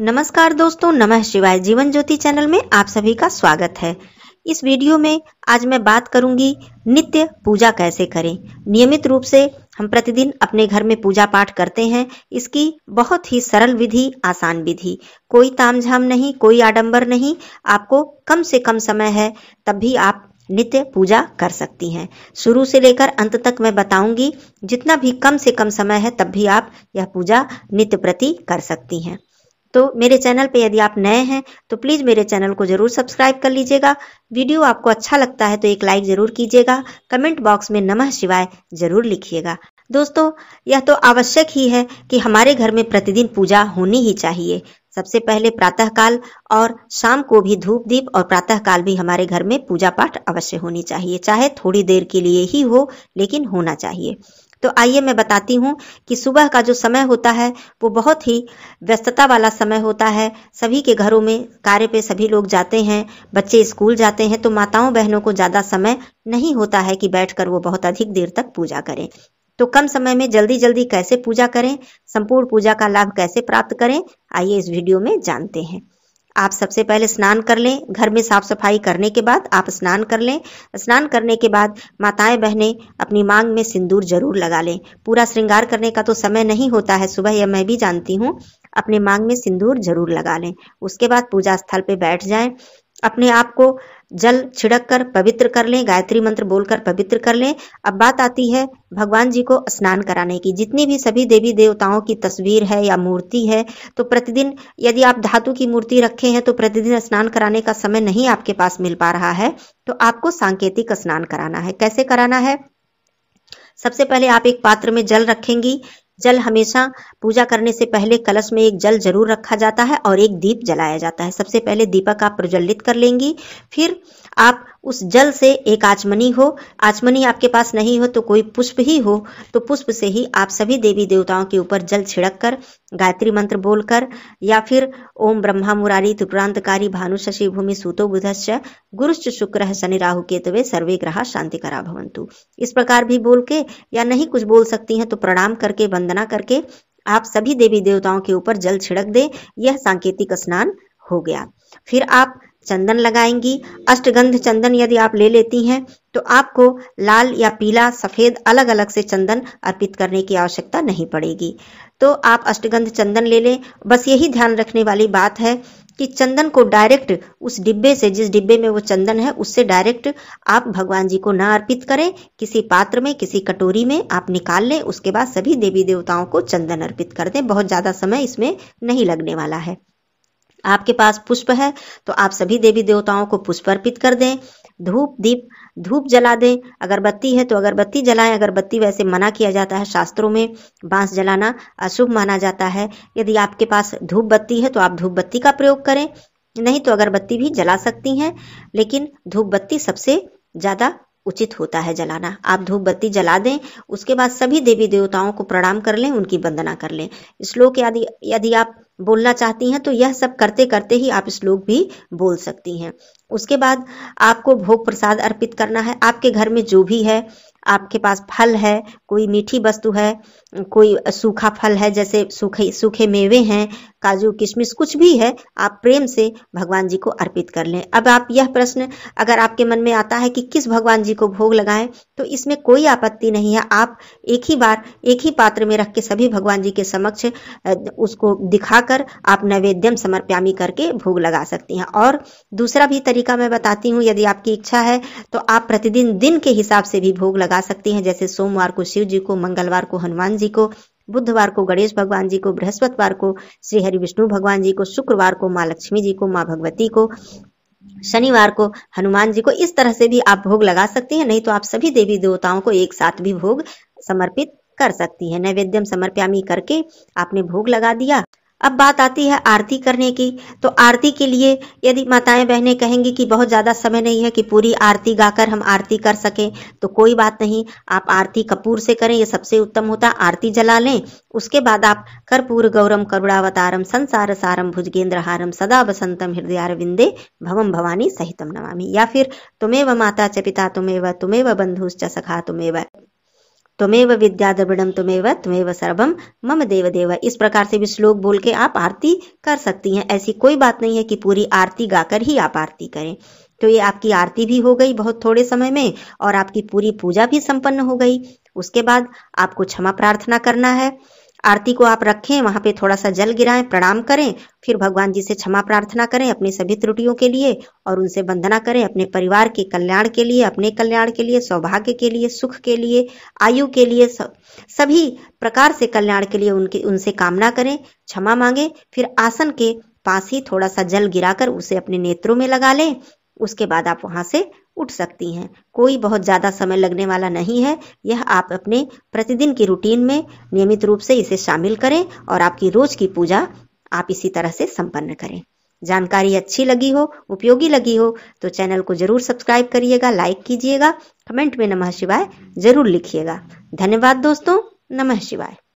नमस्कार दोस्तों नमः शिवाय जीवन ज्योति चैनल में आप सभी का स्वागत है इस वीडियो में आज मैं बात करूंगी नित्य पूजा कैसे करें नियमित रूप से हम प्रतिदिन अपने घर में पूजा पाठ करते हैं इसकी बहुत ही सरल विधि आसान विधि कोई तामझाम नहीं कोई आडंबर नहीं आपको कम से कम समय है तब भी आप नित्य पूजा कर सकती हैं शुरू से लेकर अंत तक मैं बताऊंगी जितना भी कम से कम समय है तब भी आप यह पूजा नित्य प्रति कर सकती हैं तो मेरे चैनल पे यदि आप नए हैं तो प्लीज़ मेरे चैनल को ज़रूर सब्सक्राइब कर लीजिएगा वीडियो आपको अच्छा लगता है तो एक लाइक ज़रूर कीजिएगा कमेंट बॉक्स में नमः शिवाय ज़रूर लिखिएगा दोस्तों यह तो आवश्यक ही है कि हमारे घर में प्रतिदिन पूजा होनी ही चाहिए सबसे पहले प्रातःकाल और शाम को भी धूप दीप और प्रातःकाल भी हमारे घर में पूजा पाठ अवश्य होनी चाहिए चाहे थोड़ी देर के लिए ही हो लेकिन होना चाहिए तो आइए मैं बताती हूँ कि सुबह का जो समय होता है वो बहुत ही व्यस्तता वाला समय होता है सभी के घरों में कार्य पे सभी लोग जाते हैं बच्चे स्कूल जाते हैं तो माताओं बहनों को ज़्यादा समय नहीं होता है कि बैठकर वो बहुत अधिक देर तक पूजा करें तो कम समय में जल्दी जल्दी कैसे पूजा करें संपूर्ण पूजा का लाभ कैसे प्राप्त करें आइए इस वीडियो में जानते हैं आप सबसे पहले स्नान कर लें घर में साफ सफाई करने के बाद आप स्नान कर लें स्नान करने के बाद माताएं बहनें अपनी मांग में सिंदूर जरूर लगा लें पूरा श्रृंगार करने का तो समय नहीं होता है सुबह यह मैं भी जानती हूँ अपने मांग में सिंदूर जरूर लगा लें उसके बाद पूजा स्थल पे बैठ जाएं अपने आप को जल छिड़क कर पवित्र कर लें गायत्री मंत्र बोलकर पवित्र कर लें अब बात आती है भगवान जी को स्नान कराने की जितनी भी सभी देवी देवताओं की तस्वीर है या मूर्ति है तो प्रतिदिन यदि आप धातु की मूर्ति रखे हैं तो प्रतिदिन स्नान कराने का समय नहीं आपके पास मिल पा रहा है तो आपको सांकेतिक स्नान कराना है कैसे कराना है सबसे पहले आप एक पात्र में जल रखेंगी जल हमेशा पूजा करने से पहले कलश में एक जल जरूर रखा जाता है और एक दीप जलाया जाता है सबसे पहले दीपक आप प्रज्वलित कर लेंगी फिर आप उस जल से एक आचमनी हो आचमनी आपके पास नहीं हो तो कोई पुष्प ही हो तो पुष्प से ही आप सभी देवी देवताओं के ऊपर जल छिड़क कर गायत्री मंत्र बोलकर या फिर ओम ब्रह्मा मुरारी त्रिपुरांतकारी भानु शशि भूमि सूतो बुधश्च गुरुश्च शुक्र शनि राहु केतवे सर्वे ग्रह शांति करा भवंतु इस प्रकार भी बोल के या नहीं कुछ बोल सकती हैं तो प्रणाम करके वंदना करके आप सभी देवी देवताओं के ऊपर जल छिड़क दे यह सांकेतिक स्नान हो गया फिर आप चंदन लगाएंगी अष्टगंध चंदन यदि आप ले लेती हैं तो आपको लाल या पीला सफेद अलग अलग से चंदन अर्पित करने की आवश्यकता नहीं पड़ेगी तो आप अष्टगंध चंदन ले लें बस यही ध्यान रखने वाली बात है कि चंदन को डायरेक्ट उस डिब्बे से जिस डिब्बे में वो चंदन है उससे डायरेक्ट आप भगवान जी को ना अर्पित करें किसी पात्र में किसी कटोरी में आप निकाल लें उसके बाद सभी देवी देवताओं को चंदन अर्पित कर दें बहुत ज़्यादा समय इसमें नहीं लगने वाला है आपके पास पुष्प है तो आप सभी देवी देवताओं को पुष्प अर्पित कर दें धूप दीप धूप जला दें अगरबत्ती है तो अगरबत्ती जलाएं अगरबत्ती वैसे मना किया जाता है शास्त्रों में बांस जलाना अशुभ माना जाता है यदि आपके पास धूप बत्ती है तो आप धूप बत्ती का प्रयोग करें नहीं तो अगरबत्ती भी जला सकती हैं लेकिन धूप बत्ती सबसे ज़्यादा उचित होता है जलाना आप धूप बत्ती जला दें उसके बाद सभी देवी देवताओं को प्रणाम कर लें उनकी वंदना कर लें श्लोक यदि यदि आप बोलना चाहती हैं तो यह सब करते करते ही आप श्लोक भी बोल सकती हैं उसके बाद आपको भोग प्रसाद अर्पित करना है आपके घर में जो भी है आपके पास फल है कोई मीठी वस्तु है कोई सूखा फल है जैसे सूखे सूखे मेवे हैं काजू किशमिश कुछ भी है आप प्रेम से भगवान जी को अर्पित कर लें अब आप यह प्रश्न अगर आपके मन में आता है कि किस भगवान जी को भोग लगाएं तो इसमें कोई आपत्ति नहीं है आप एक ही बार एक ही पात्र में रख के सभी भगवान जी के समक्ष उसको दिखाकर आप नैवेद्यम समर्प्यामी करके भोग लगा सकती हैं और दूसरा भी तरीका मैं बताती हूँ यदि आपकी इच्छा है तो आप प्रतिदिन दिन के हिसाब से भी भोग लगा सकती हैं जैसे सोमवार को शिव जी को मंगलवार को हनुमान जी को बुधवार को गणेश भगवान जी को बृहस्पतिवार को श्री हरि विष्णु भगवान जी को शुक्रवार को माँ लक्ष्मी जी को माँ भगवती को शनिवार को हनुमान जी को इस तरह से भी आप भोग लगा सकते हैं नहीं तो आप सभी देवी देवताओं को एक साथ भी भोग समर्पित कर सकती है नैवेद्यम समर्प्यामी करके आपने भोग लगा दिया अब बात आती है आरती करने की तो आरती के लिए यदि माताएं बहनें कहेंगी कि बहुत ज़्यादा समय नहीं है कि पूरी आरती गाकर हम आरती कर सकें तो कोई बात नहीं आप आरती कपूर से करें ये सबसे उत्तम होता आरती जला लें उसके बाद आप कर्पूर गौरम करुणावतारम संसार सारम भुजगेंद्र हारम सदा बसंतम हृदय अरविंदे भवम भवानी सहितम नमामि या फिर तुम्हें माता च पिता तुम्हें तुम्हें बंधुश्च सखा तुमेव त्वमेव विद्या द्रविणम त्वमेव त्वमेव सर्वम मम देव देव इस प्रकार से भी श्लोक बोल के आप आरती कर सकती हैं ऐसी कोई बात नहीं है कि पूरी आरती गाकर ही आप आरती करें तो ये आपकी आरती भी हो गई बहुत थोड़े समय में और आपकी पूरी पूजा भी संपन्न हो गई उसके बाद आपको क्षमा प्रार्थना करना है आरती को आप रखें वहां पे थोड़ा सा जल गिराएं प्रणाम करें फिर भगवान जी से क्षमा प्रार्थना करें अपनी सभी त्रुटियों के लिए और उनसे वंदना करें अपने परिवार के कल्याण के लिए अपने कल्याण के लिए सौभाग्य के लिए सुख के लिए आयु के लिए सभी प्रकार से कल्याण के लिए उनके उनसे कामना करें क्षमा मांगे फिर आसन के पास ही थोड़ा सा जल गिराकर उसे अपने नेत्रों में लगा लें उसके बाद आप वहाँ से उठ सकती हैं कोई बहुत ज़्यादा समय लगने वाला नहीं है यह आप अपने प्रतिदिन की रूटीन में नियमित रूप से इसे शामिल करें और आपकी रोज की पूजा आप इसी तरह से संपन्न करें जानकारी अच्छी लगी हो उपयोगी लगी हो तो चैनल को जरूर सब्सक्राइब करिएगा लाइक कीजिएगा कमेंट में नमः शिवाय जरूर लिखिएगा धन्यवाद दोस्तों नमः शिवाय